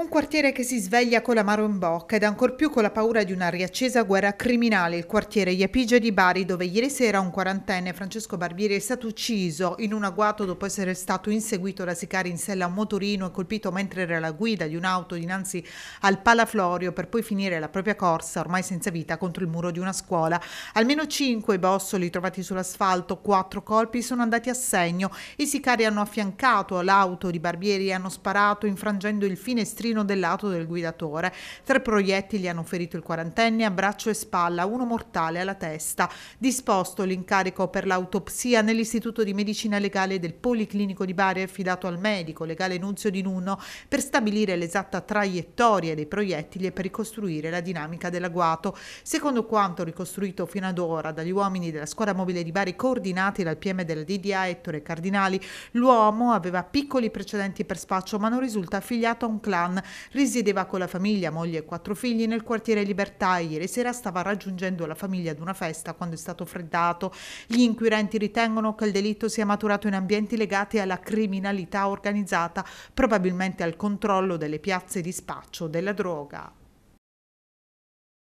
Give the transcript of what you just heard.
Un quartiere che si sveglia con l'amaro in bocca ed ancor più con la paura di una riaccesa guerra criminale, il quartiere Iapige di Bari, dove ieri sera un quarantenne, Francesco Barbieri, è stato ucciso in un agguato dopo essere stato inseguito da sicari in sella a un motorino e colpito mentre era alla guida di un'auto dinanzi al Palaflorio per poi finire la propria corsa, ormai senza vita, contro il muro di una scuola. Almeno cinque bossoli trovati sull'asfalto, quattro colpi sono andati a segno. I sicari hanno affiancato l'auto di Barbieri e hanno sparato infrangendo il finestrino finestrino lato del guidatore. Tre proiettili hanno ferito il quarantenne a braccio e spalla, uno mortale alla testa. Disposto l'incarico per l'autopsia nell'Istituto di Medicina Legale del Policlinico di Bari affidato al medico legale Nunzio Di Nunno per stabilire l'esatta traiettoria dei proiettili e per ricostruire la dinamica dell'agguato. Secondo quanto ricostruito fino ad ora dagli uomini della squadra mobile di Bari coordinati dal PM della DDA Ettore Cardinali, l'uomo aveva piccoli precedenti per spaccio ma non risulta affiliato a un clan risiedeva con la famiglia, moglie e quattro figli nel quartiere Libertà. Ieri sera stava raggiungendo la famiglia ad una festa quando è stato freddato. Gli inquirenti ritengono che il delitto sia maturato in ambienti legati alla criminalità organizzata, probabilmente al controllo delle piazze di spaccio della droga.